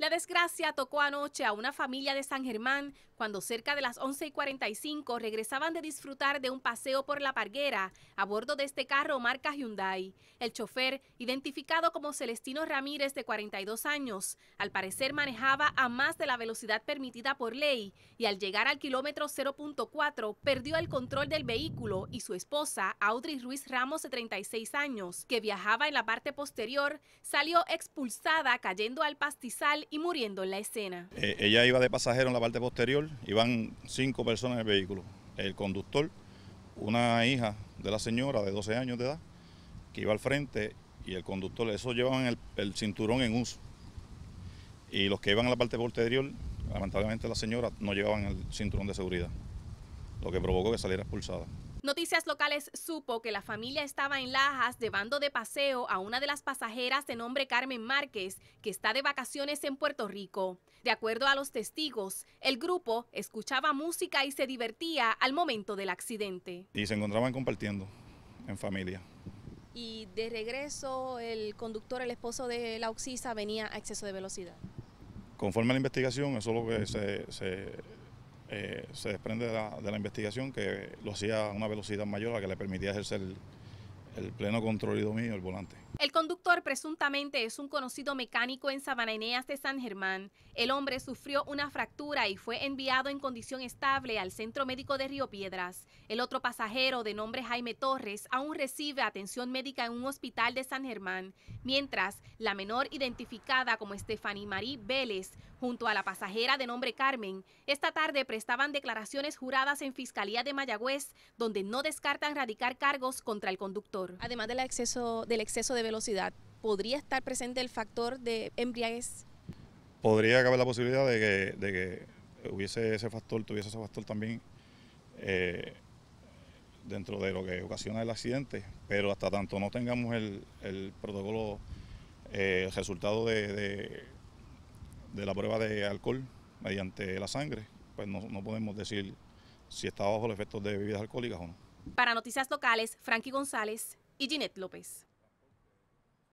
La desgracia tocó anoche a una familia de San Germán cuando cerca de las 11 y 45 regresaban de disfrutar de un paseo por la parguera a bordo de este carro marca Hyundai. El chofer, identificado como Celestino Ramírez de 42 años, al parecer manejaba a más de la velocidad permitida por ley y al llegar al kilómetro 0.4 perdió el control del vehículo y su esposa, Audrey Ruiz Ramos de 36 años, que viajaba en la parte posterior, salió expulsada cayendo al pastizal y muriendo en la escena. Eh, ella iba de pasajero en la parte posterior, iban cinco personas en el vehículo. El conductor, una hija de la señora de 12 años de edad, que iba al frente, y el conductor, eso llevaban el, el cinturón en uso. Y los que iban a la parte posterior, lamentablemente la señora, no llevaban el cinturón de seguridad, lo que provocó que saliera expulsada. Noticias locales supo que la familia estaba en Lajas llevando de paseo a una de las pasajeras de nombre Carmen Márquez, que está de vacaciones en Puerto Rico. De acuerdo a los testigos, el grupo escuchaba música y se divertía al momento del accidente. Y se encontraban compartiendo en familia. Y de regreso, el conductor, el esposo de la Oxisa, venía a exceso de velocidad. Conforme a la investigación, eso es lo que se eh, se desprende de la, investigación que lo hacía a una velocidad mayor a la que le permitía ejercer el, pleno control y dominio del volante. El conductor presuntamente es un conocido mecánico en Sabaneneas de San Germán. El hombre sufrió una fractura y fue enviado en condición estable al centro médico de Río Piedras. El otro pasajero, de nombre Jaime Torres, aún recibe atención médica en un hospital de San Germán, mientras la menor identificada como Stephanie Marie Vélez Junto a la pasajera de nombre Carmen, esta tarde prestaban declaraciones juradas en Fiscalía de Mayagüez, donde no descartan radicar cargos contra el conductor. Además del exceso, del exceso de velocidad, ¿podría estar presente el factor de embriaguez? Podría haber la posibilidad de que, hubiese ese factor, tuviese ese factor también eh, dentro de lo que ocasiona el accidente, pero hasta tanto no tengamos el, protocolo, eh, el resultado de de la prueba de alcohol mediante la sangre, pues no, podemos decir si está bajo los efectos de bebidas alcohólicas o no. Para Noticias Locales, Frankie González y Ginette López.